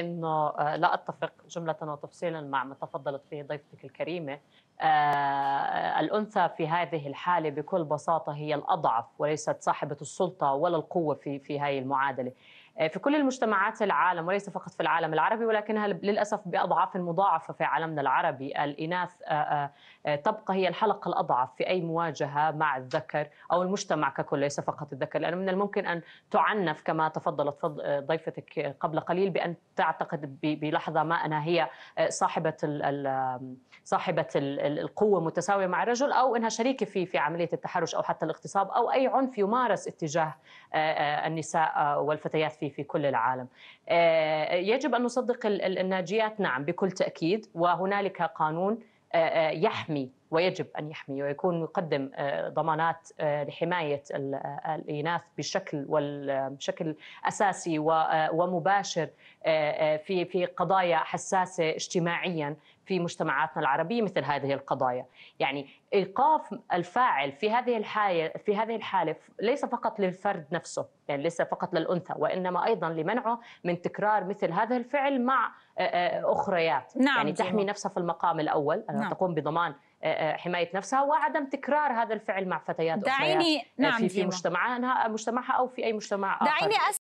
انه آه، لا اتفق جمله وتفصيلا مع ما تفضلت فيه ضيفتك الكريمه آه، آه، الانثى في هذه الحاله بكل بساطه هي الاضعف وليست صاحبه السلطه ولا القوه في في هذه المعادله آه، في كل المجتمعات العالم وليس فقط في العالم العربي ولكنها للاسف باضعاف مضاعفه في عالمنا العربي الاناث تبقى آه، آه، هي الحلقه الاضعف في اي مواجهه مع الذكر او المجتمع ككل ليس فقط الذكر لانه من الممكن ان تعنف كما تفضلت ضيفتك قبل قليل بان تعتقد بلحظه ما انها هي صاحبه صاحبه القوه متساويه مع الرجل او انها شريكه في في عمليه التحرش او حتى الاغتصاب او اي عنف يمارس اتجاه النساء والفتيات في في كل العالم آه، يجب أن نصدق الناجيات نعم بكل تأكيد وهنالك قانون آه، آه، يحمي ويجب أن يحمي ويكون يقدم آه، ضمانات آه، لحماية آه، الإناث بشكل والشكل أساسي ومباشر في في قضايا حساسة اجتماعيا في مجتمعاتنا العربية مثل هذه القضايا يعني إيقاف الفاعل في هذه الحالة في هذه الحالة ليس فقط للفرد نفسه يعني ليس فقط للأنثى وإنما أيضا لمنعه من تكرار مثل هذا الفعل مع أخريات نعم يعني تحمي نفسها في المقام الأول نعم. تقوم بضمان آه، آه، حمايه نفسها وعدم تكرار هذا الفعل مع فتيات دعيني اخريات آه، نعم في, في مجتمعها او في اي مجتمع اخر دعيني